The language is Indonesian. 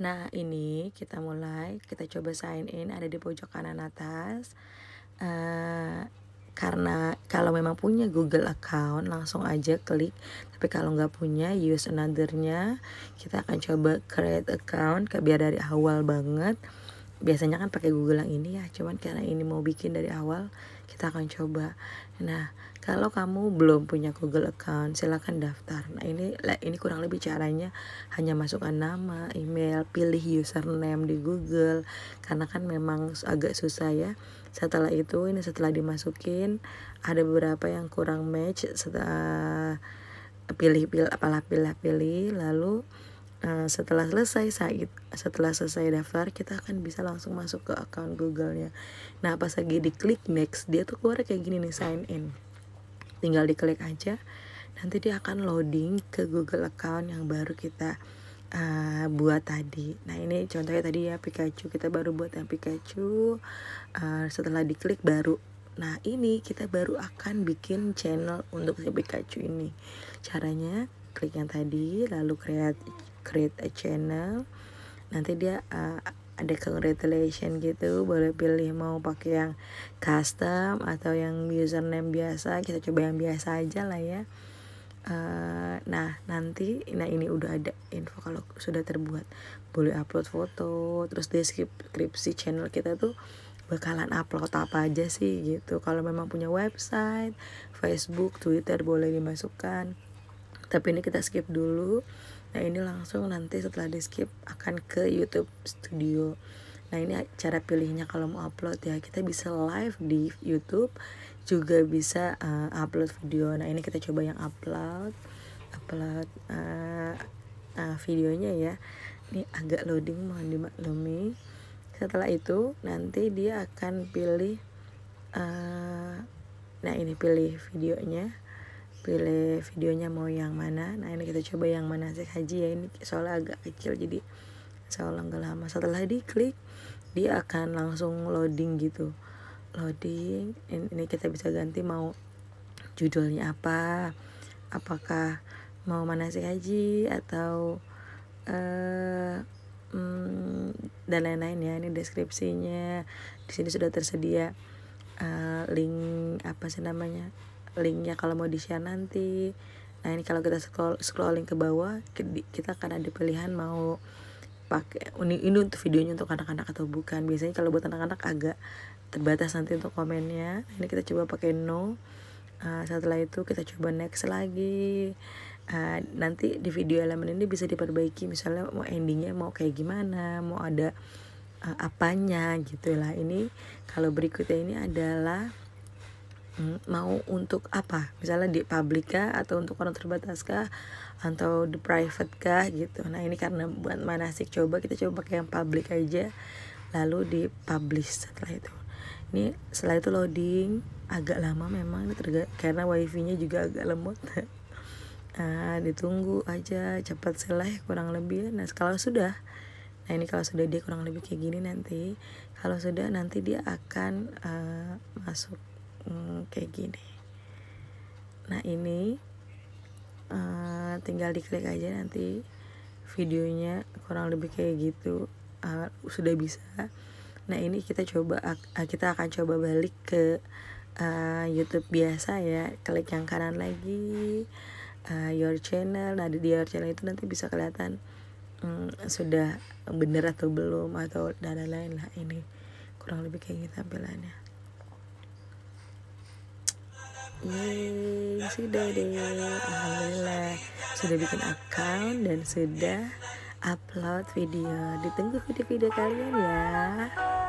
Nah ini kita mulai, kita coba sign in ada di pojok kanan atas. Uh, karena kalau memang punya Google account langsung aja klik tapi kalau nggak punya use anothernya kita akan coba create account biar dari awal banget biasanya kan pakai Google yang ini ya cuman karena ini mau bikin dari awal kita akan coba nah kalau kamu belum punya Google account silahkan daftar nah ini ini kurang lebih caranya hanya masukkan nama email pilih username di Google karena kan memang agak susah ya setelah itu ini setelah dimasukin ada beberapa yang kurang match setelah pilih pilih apalah pilih pilih lalu Eh, setelah selesai saat setelah selesai daftar kita akan bisa langsung masuk ke akun Google-nya. Nah, pas lagi diklik next, dia tuh keluar kayak gini nih sign in. Tinggal diklik aja. Nanti dia akan loading ke Google account yang baru kita uh, buat tadi. Nah, ini contohnya tadi ya Pikachu. Kita baru buat yang Pikachu. Uh, setelah diklik baru Nah, ini kita baru akan bikin channel untuk si Pikachu ini. Caranya klik yang tadi lalu create create a channel nanti dia uh, ada congratulation gitu boleh pilih mau pakai yang custom atau yang username biasa kita coba yang biasa aja lah ya uh, nah nanti nah ini udah ada info kalau sudah terbuat boleh upload foto terus deskripsi channel kita tuh bakalan upload apa aja sih gitu kalau memang punya website Facebook Twitter boleh dimasukkan tapi ini kita skip dulu nah ini langsung nanti setelah di skip akan ke YouTube Studio nah ini cara pilihnya kalau mau upload ya kita bisa live di YouTube juga bisa uh, upload video nah ini kita coba yang upload upload uh, uh, videonya ya ini agak loading mohon dimaklumi setelah itu nanti dia akan pilih uh, nah ini pilih videonya pilih videonya mau yang mana nah ini kita coba yang mana sih haji ya ini soalnya agak kecil jadi soalnya nggak lama setelah diklik dia akan langsung loading gitu loading ini kita bisa ganti mau judulnya apa apakah mau mana manasik haji atau uh, hmm, dan lain-lain ya ini deskripsinya di sini sudah tersedia uh, link apa sih namanya linknya kalau mau di share nanti nah ini kalau kita scroll scrolling ke bawah kita akan ada pilihan mau pakai ini, ini untuk videonya untuk anak-anak atau bukan biasanya kalau buat anak-anak agak terbatas nanti untuk komennya nah, ini kita coba pakai no uh, setelah itu kita coba next lagi uh, nanti di video elemen ini bisa diperbaiki misalnya mau endingnya mau kayak gimana mau ada uh, apanya gitulah ini kalau berikutnya ini adalah Hmm, mau untuk apa misalnya di publik kah atau untuk orang terbatas kah atau di private kah gitu nah ini karena buat manasik coba kita coba pakai yang publik aja lalu di publish setelah itu ini setelah itu loading agak lama memang ini karena wifi nya juga agak lemot nah ditunggu aja cepat selesai kurang lebih nah kalau sudah Nah ini kalau sudah dia kurang lebih kayak gini nanti, kalau sudah nanti dia akan uh, masuk hmm, kayak gini nah ini uh, tinggal diklik aja nanti videonya kurang lebih kayak gitu uh, sudah bisa nah ini kita coba uh, kita akan coba balik ke uh, YouTube biasa ya klik yang kanan lagi uh, your channel nah di your channel itu nanti bisa kelihatan um, sudah bener atau belum atau dan lain-lain lah ini kurang lebih kayak gitu tampilannya Yeay, sudah deh. Alhamdulillah. Sudah bikin account dan sudah upload video. Ditunggu video-video kalian ya.